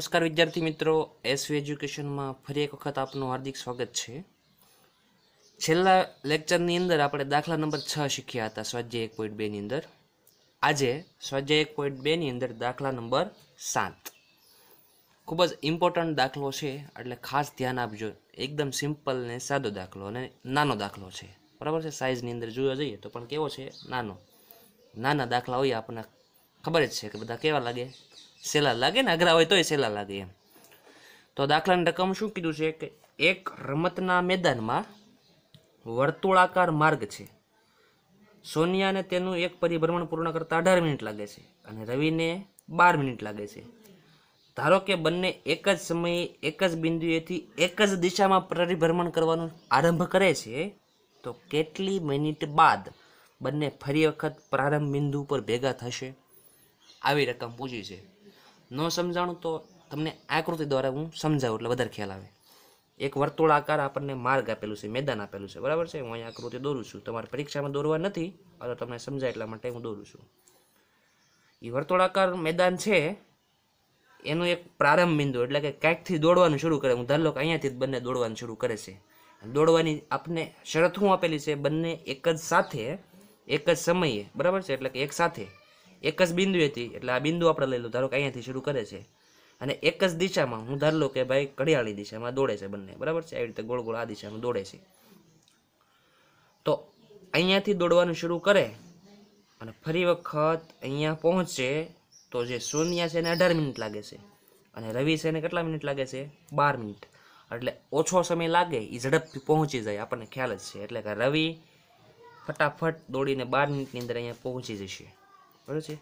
નમસ્કાર વિદ્યાર્થી મિત્રો એસવી એજ્યુકેશનમાં ફરી એક વખત આપનું હાર્દિક સ્વાગત છે છેલ્લા લેક્ચરની અંદર આપણે દાખલા નંબર છ શીખ્યા હતા સ્વાધ્યાય એક પોઈન્ટ બેની અંદર આજે સ્વાધ્યાય એક પોઈન્ટ બેની અંદર દાખલા નંબર સાત ખૂબ જ ઇમ્પોર્ટન્ટ દાખલો છે એટલે ખાસ ધ્યાન આપજો એકદમ સિમ્પલ ને સાદો દાખલો અને નાનો દાખલો છે બરાબર છે સાઇઝની અંદર જોવા જઈએ તો પણ કેવો છે નાનો નાના દાખલા હોય આપણને ખબર જ છે કે બધા કેવા લાગે સહેલા લાગે ને અઘરા હોય તોય સહેલા લાગે એમ તો દાખલાની રકમ શું કીધું છે કે એક રમતના મેદાનમાં વર્તુળાકાર માર્ગ છે સોનિયાને તેનું એક પરિભ્રમણ પૂર્ણ કરતાં અઢાર મિનિટ લાગે છે અને રવિને બાર મિનિટ લાગે છે ધારો કે બંને એક જ સમયે એક જ બિંદુએથી એક જ દિશામાં પરિભ્રમણ કરવાનો આરંભ કરે છે તો કેટલી મિનિટ બાદ બંને ફરી વખત પ્રારંભ બિંદુ પર ભેગા થશે આવી રકમ પૂછી છે ન સમજાણું તો તમને આકૃતિ દ્વારા હું સમજાવું એટલે વધારે ખ્યાલ આવે એક વર્તુળ આકાર આપણને માર્ગ આપેલું છે મેદાન આપેલું છે બરાબર છે હું અહીંયા આકૃતિ દોરું છું તમારે પરીક્ષામાં દોરવા નથી અથવા તમને સમજાય એટલા માટે હું દોરું છું એ વર્તુળાકાર મેદાન છે એનું એક પ્રારંભ બિંદુ એટલે કે ક્યાંકથી દોડવાનું શરૂ કરે હું ધારો કે અહીંયાથી જ બંને દોડવાનું શરૂ કરે છે દોડવાની આપને શરત હું આપેલી છે બંને એક જ સાથે એક જ સમયે બરાબર છે એટલે કે એક સાથે એક જ બિંદુ હતી એટલે આ બિંદુ આપણે લઈ લો ધારો કે અહીંયાથી શરૂ કરે છે અને એક જ દિશામાં હું ધારી લો કે ભાઈ ઘડિયાળની દિશામાં દોડે છે બંને બરાબર છે આવી રીતે ગોળ ગોળ આ દિશામાં દોડે છે તો અહીંયાથી દોડવાનું શરૂ કરે અને ફરી વખત અહીંયા પહોંચે તો જે શૂન્ય છે એને અઢાર મિનિટ લાગે છે અને રવિ છે એને કેટલા મિનિટ લાગે છે બાર મિનિટ એટલે ઓછો સમય લાગે એ ઝડપથી પહોંચી જાય આપણને ખ્યાલ જ છે એટલે કે રવિ ફટાફટ દોડીને બાર મિનિટની અંદર અહીંયા પહોંચી જશે બરાબર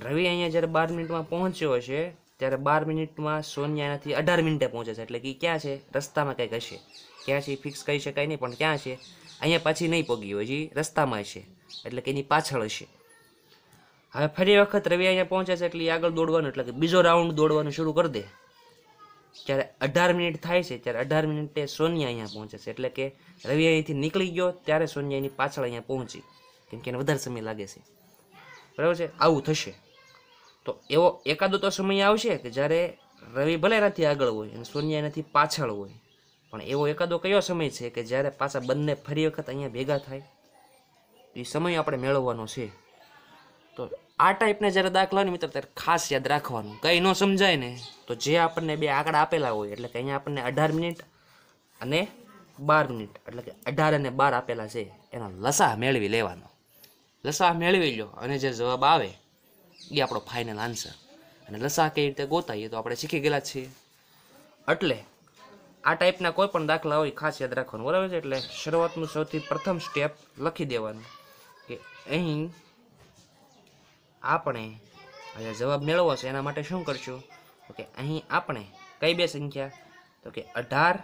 છે રવિ અહીંયા જ્યારે બાર મિનિટમાં પહોંચ્યો છે ત્યારે બાર મિનિટમાં સોનિયા એનાથી અઢાર મિનિટે પહોંચે છે એટલે કે ક્યાં છે રસ્તામાં કંઈક હશે ક્યાં છે ફિક્સ કરી શકાય નહીં પણ ક્યાં છે અહીંયા પાછી નહીં પગી હોય હજી રસ્તામાં છે એટલે કે એની પાછળ હશે હવે ફરી વખત રવિ અહીંયા પહોંચે છે એટલે આગળ દોડવાનું એટલે કે બીજો રાઉન્ડ દોડવાનું શરૂ કરી દે જ્યારે અઢાર મિનિટ થાય છે ત્યારે અઢાર મિનિટે સોનિયા અહીંયા પહોંચે છે એટલે કે રવિ અહીંથી નીકળી ગયો ત્યારે સોનિયા એની પાછળ અહીંયા પહોંચી કેમ કે એને વધારે સમય લાગે છે બરાબર છે આવું થશે તો એવો એકાદો તો સમય આવશે કે જ્યારે રવિ ભલે એનાથી આગળ હોય અને સોનિયા એનાથી પાછળ હોય પણ એવો એકાદો કયો સમય છે કે જ્યારે પાછા બંને ફરી વખત અહીંયા ભેગા થાય એ સમય આપણે મેળવવાનો છે તો આ ટાઈપને જ્યારે દાખલાની મિત્ર ત્યારે ખાસ યાદ રાખવાનું કંઈ ન સમજાય ને તો જે આપણને બે આંકડા આપેલા હોય એટલે કે અહીંયા આપણને અઢાર મિનિટ અને બાર મિનિટ એટલે કે અઢાર અને બાર આપેલા છે એના લસા મેળવી લેવાનો લસા મેળવી લો અને જે જવાબ આવે એ આપણો ફાઇનલ આન્સર અને લસા કઈ રીતે ગોતાઈએ તો આપણે શીખી ગયેલા છીએ એટલે આ ટાઈપના કોઈ પણ દાખલા હોય ખાસ યાદ રાખવાનું બરાબર છે એટલે શરૂઆતનું સૌથી પ્રથમ સ્ટેપ લખી દેવાનું કે અહીં આપણે આજે જવાબ મેળવવો છે એના માટે શું કરશું તો કે અહીં આપણે કઈ બે સંખ્યા તો કે અઢાર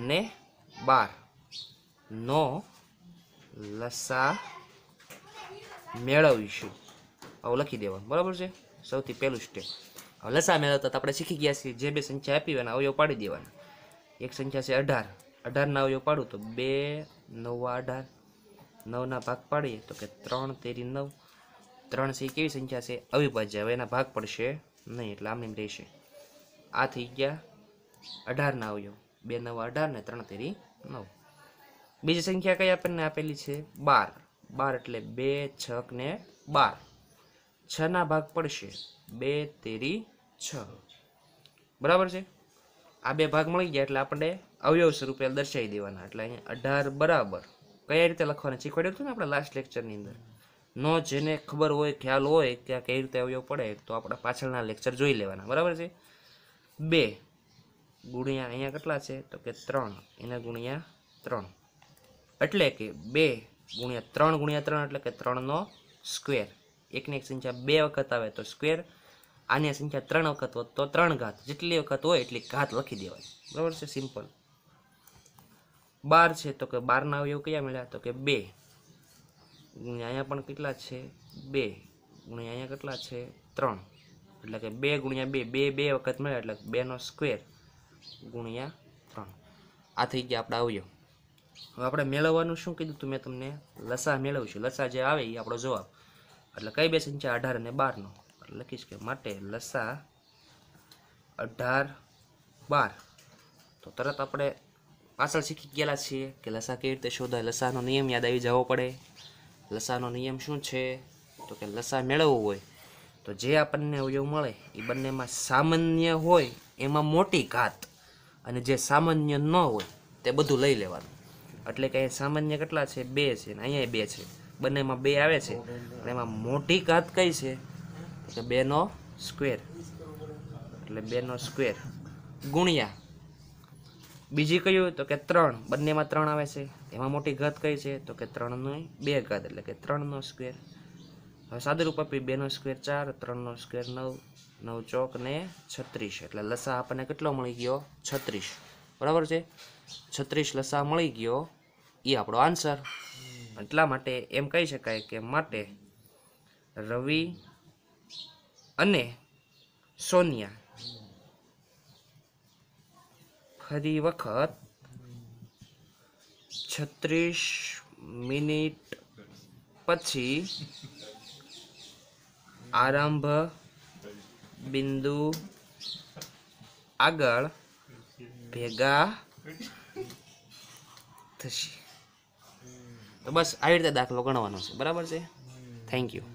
અને બાર નો લસા મેળવીશું આવું લખી દેવાનું બરાબર છે સૌથી પહેલું સ્ટેપ હવે લસા મેળવતા તો આપણે શીખી ગયા છીએ જે બે સંખ્યા આપી હોય અવયવ પાડી દેવાના એક સંખ્યા છે અઢાર અઢારના અવયવ પાડું તો બે નવા અઢાર નવના ભાગ પાડીએ તો કે ત્રણ તેરી નવ ત્રણ છે કેવી સંખ્યા છે અવિભાજ્ય હવે એના ભાગ પડશે નહીં એટલે આમ એમ રહેશે આ થઈ ગયા અઢારના અવયવ બે નવા અઢાર ને ત્રણ તેરી નવ બીજી સંખ્યા કઈ આપણને આપેલી છે બાર બાર એટલે બે છક ને બાર છના ભાગ પડશે બે તેરી છ બરાબર છે આ બે ભાગ મળી ગયા એટલે આપણે અવયવ સ્વરૂપે દર્શાવી દેવાના એટલે અહીંયા અઢાર બરાબર કયા રીતે લખવાના શીખવાડ્યું હતું ને આપણે લાસ્ટ લેક્ચરની અંદર નો જેને ખબર હોય ખ્યાલ હોય કે આ કઈ રીતે અવયવ પડે તો આપણે પાછળના લેક્ચર જોઈ લેવાના બરાબર છે બે ગુણ્યા અહીંયા કેટલા છે તો કે ત્રણ એના ગુણ્યા ત્રણ એટલે કે બે ગુણ્યા ત્રણ ગુણ્યા ત્રણ એટલે કે ત્રણનો સ્ક્વેર એકની એક સંખ્યા બે વખત આવે તો સ્ક્વેર આની સંખ્યા ત્રણ વખત હોત તો ત્રણ ઘાત જેટલી વખત હોય એટલી ઘાત લખી દેવાય બરાબર છે સિમ્પલ બાર છે તો કે બારના અવયવ કયા મળ્યા તો કે બે ગુણ્યા અહીંયા પણ કેટલા છે બે ગુણ્યા અહીંયા કેટલા છે ત્રણ એટલે કે બે ગુણ્યા બે બે બે વખત મળ્યા એટલે બેનો સ્ક્વેર ગુણ્યા ત્રણ આ થઈ ગયા આપણા અવયવ હવે આપણે મેળવવાનું શું કીધું તું મેં તમને લસા મેળવશું લસા જે આવે એ આપણો જવાબ એટલે કઈ બે સંખ્યા અઢાર અને બારનો એટલે લખીશ કે માટે લસા અઢાર બાર તો તરત આપણે પાછળ શીખી ગયેલા છીએ કે લસા કેવી રીતે શોધાય લસાનો નિયમ યાદ આવી જવો પડે લસાનો નિયમ શું છે તો કે લસા મેળવવું હોય તો જે આપણને અવયવ મળે એ બંનેમાં સામાન્ય હોય એમાં મોટી ઘાત અને જે સામાન્ય ન હોય તે બધું લઈ લેવાનું એટલે કે સામાન્ય કેટલા છે બે છે ને અહીંયા બે છે બંનેમાં બે આવે છે અને એમાં મોટી ઘાત કઈ છે કે બેનો સ્ક્વેર એટલે બેનો સ્ક્વેર ગુણ્યા બીજી કયું તો કે ત્રણ બંનેમાં ત્રણ આવે છે એમાં મોટી ઘાત કઈ છે તો કે ત્રણનો બે ઘાત એટલે કે ત્રણનો સ્કવેર હવે સાદુરૂપ આપી બેનો સ્ક્વેર ચાર ત્રણનો સ્ક્વેર નવ નવ ચોક ને છત્રીસ એટલે લસા આપણને કેટલો મળી ગયો છત્રીસ બરાબર છે છત્રીસ લસા મળી ગયો એ આપણો આન્સર એટલા માટે એમ કહી શકાય કે માટે રવિ અને સોનિયા ફરી વખત છત્રીસ મિનિટ પછી આરંભ બિંદુ આગળ ભેગા થશે તો બસ આવી રીતે દાખલો ગણવાનો છે બરાબર છે થેન્ક યુ